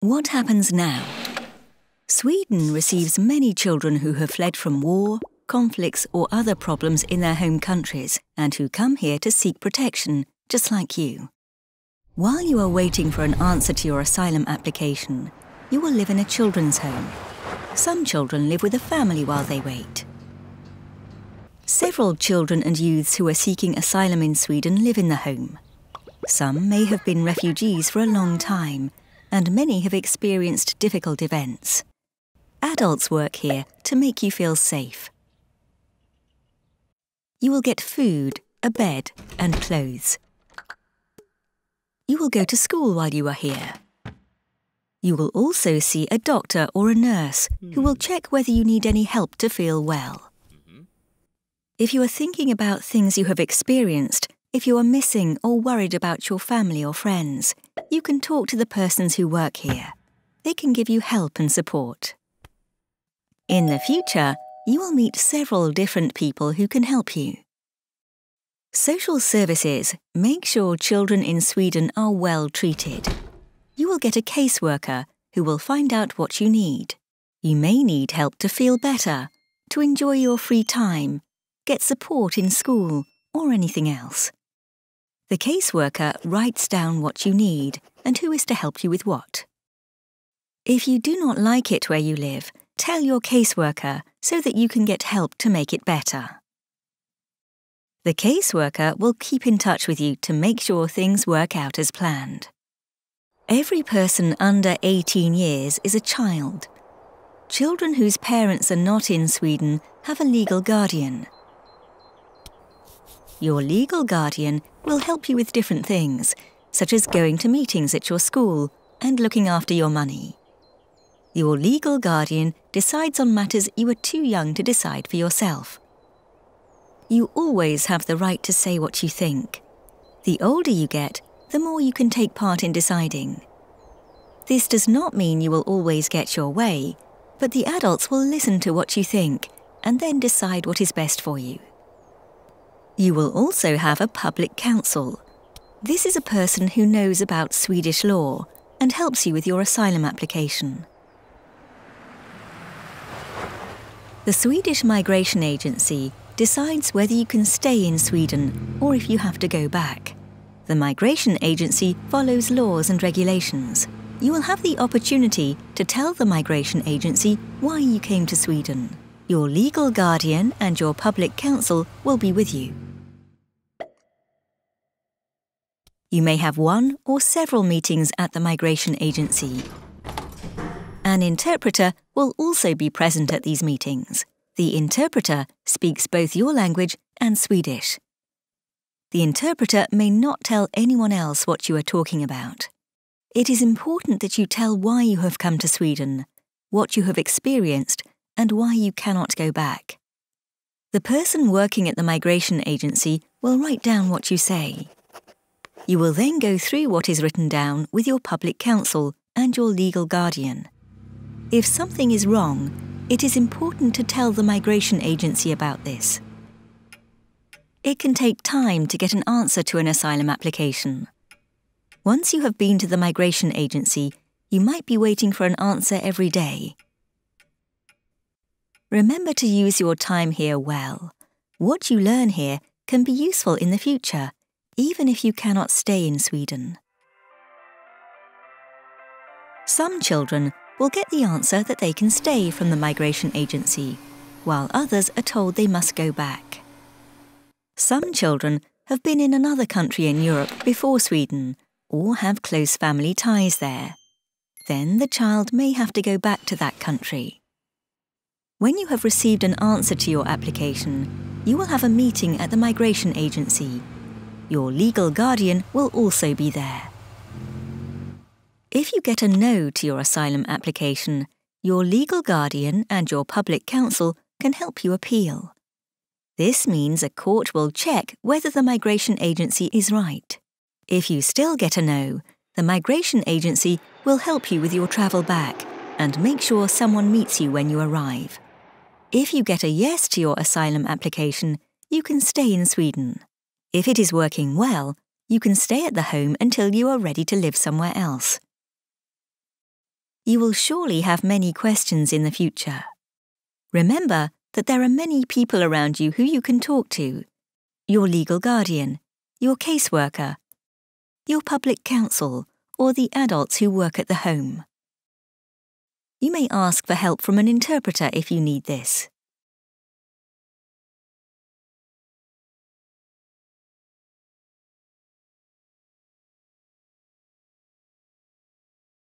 What happens now? Sweden receives many children who have fled from war, conflicts, or other problems in their home countries and who come here to seek protection, just like you. While you are waiting for an answer to your asylum application, you will live in a children's home. Some children live with a family while they wait. Several children and youths who are seeking asylum in Sweden live in the home. Some may have been refugees for a long time and many have experienced difficult events. Adults work here to make you feel safe. You will get food, a bed and clothes. You will go to school while you are here. You will also see a doctor or a nurse who will hmm. check whether you need any help to feel well. Mm-hmm. If you are thinking about things you have experienced, if you are missing or worried about your family or friends, you can talk to the persons who work here. They can give you help and support. In the future, you will meet several different people who can help you. Social services make sure children in Sweden are well treated. You will get a caseworker who will find out what you need. You may need help to feel better, to enjoy your free time, get support in school, or anything else. The caseworker writes down what you need and who is to help you with what. If you do not like it where you live, tell your caseworker so that you can get help to make it better. The caseworker will keep in touch with you to make sure things work out as planned. Every person under 18 years is a child. Children whose parents are not in Sweden have a legal guardian. Your legal guardian will help you with different things, such as going to meetings at your school and looking after your money. Your legal guardian decides on matters you are too young to decide for yourself. You always have the right to say what you think. The older you get, the more you can take part in deciding. This does not mean you will always get your way, but the adults will listen to what you think and then decide what is best for you. You will also have a public counsel. This is a person who knows about Swedish law and helps you with your asylum application. The Swedish Migration Agency decides whether you can stay in Sweden or if you have to go back. The Migration Agency follows laws and regulations. You will have the opportunity to tell the Migration Agency why you came to Sweden. Your legal guardian and your public counsel will be with you. You may have one or several meetings at the migration agency. An interpreter will also be present at these meetings. The interpreter speaks both your language and Swedish. The interpreter may not tell anyone else what you are talking about. It is important that you tell why you have come to Sweden, what you have experienced, and why you cannot go back. The person working at the migration agency will write down what you say. You will then go through what is written down with your public counsel and your legal guardian. If something is wrong, it is important to tell the migration agency about this. It can take time to get an answer to an asylum application. Once you have been to the migration agency, you might be waiting for an answer every day. Remember to use your time here well. What you learn here can be useful in the future, even if you cannot stay in Sweden. Some children will get the answer that they can stay from the migration agency, while others are told they must go back. Some children have been in another country in Europe before Sweden or have close family ties there. Then the child may have to go back to that country. When you have received an answer to your application, you will have a meeting at the migration agency. Your legal guardian will also be there. If you get a no to your asylum application, your legal guardian and your public counsel can help you appeal. This means a court will check whether the migration agency is right. If you still get a no, the migration agency will help you with your travel back and make sure someone meets you when you arrive. If you get a yes to your asylum application, you can stay in Sweden. If it is working well, you can stay at the home until you are ready to live somewhere else. You will surely have many questions in the future. Remember that there are many people around you who you can talk to your legal guardian, your caseworker, your public counsel, or the adults who work at the home. You may ask for help from an interpreter if you need this.